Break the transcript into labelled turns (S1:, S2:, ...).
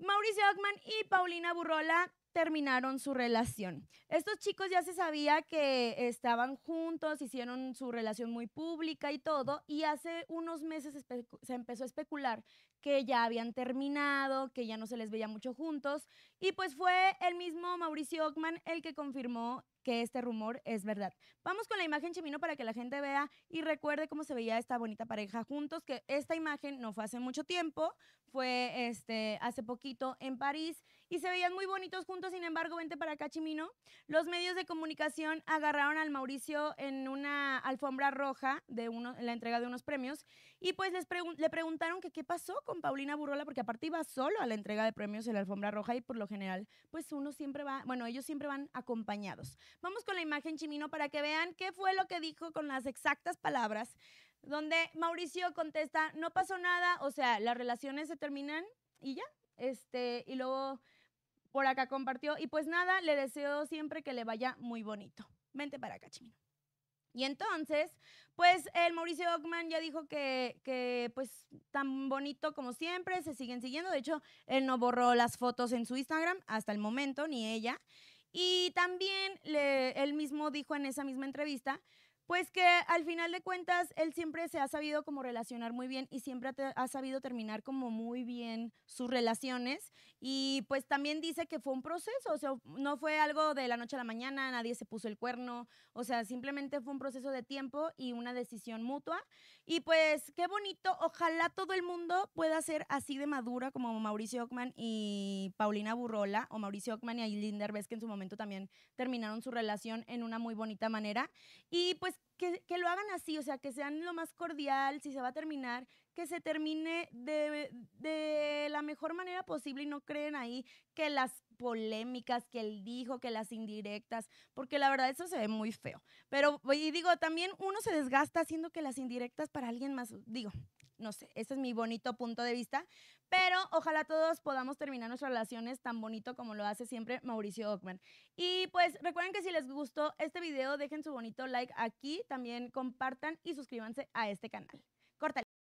S1: Mauricio Ockman y Paulina Burrola terminaron su relación. Estos chicos ya se sabía que estaban juntos, hicieron su relación muy pública y todo, y hace unos meses se empezó a especular que ya habían terminado, que ya no se les veía mucho juntos, y pues fue el mismo Mauricio Ockman el que confirmó que este rumor es verdad. Vamos con la imagen chimino para que la gente vea y recuerde cómo se veía esta bonita pareja juntos, que esta imagen no fue hace mucho tiempo, fue este hace poquito en París y se veían muy bonitos juntos, sin embargo, vente para acá chimino. Los medios de comunicación agarraron al Mauricio en una alfombra roja de uno, en la entrega de unos premios y pues les le preguntaron que qué pasó con Paulina Burrola, porque aparte iba solo a la entrega de premios en la alfombra roja y por lo general, pues uno siempre va, bueno, ellos siempre van acompañados. Vamos con la imagen, Chimino, para que vean qué fue lo que dijo con las exactas palabras, donde Mauricio contesta, no pasó nada, o sea, las relaciones se terminan y ya. Este, y luego por acá compartió, y pues nada, le deseo siempre que le vaya muy bonito. Vente para acá, Chimino. Y entonces, pues el Mauricio Ockman ya dijo que, que, pues tan bonito como siempre, se siguen siguiendo. De hecho, él no borró las fotos en su Instagram hasta el momento, ni ella. Y también él mismo dijo en esa misma entrevista pues que al final de cuentas, él siempre se ha sabido como relacionar muy bien y siempre ha, sabido terminar como muy bien sus relaciones. Y pues también dice que fue un proceso, o sea, no fue algo de la noche a la mañana, nadie se puso el cuerno, o sea, simplemente fue un proceso de tiempo y una decisión mutua. Y pues qué bonito, ojalá todo el mundo pueda ser así de madura como Mauricio Ockman y Paulina Burrola, o Mauricio Ockman y Aileen Derbez, que en su momento también terminaron su relación en una muy bonita manera. Y pues que, lo hagan así, o sea, que sean lo más cordial, si se va a terminar, que se termine de, de la mejor manera posible y no creen ahí que las polémicas que él dijo, que las indirectas, porque la verdad eso se ve muy feo. Pero, y digo, también uno se desgasta haciendo que las indirectas para alguien más, digo, no sé, ese es mi bonito punto de vista. Pero ojalá todos podamos terminar nuestras relaciones tan bonito como lo hace siempre Mauricio Ockman. Y pues recuerden que si les gustó este video, dejen su bonito like aquí, también compartan y suscríbanse a este canal. Córtale.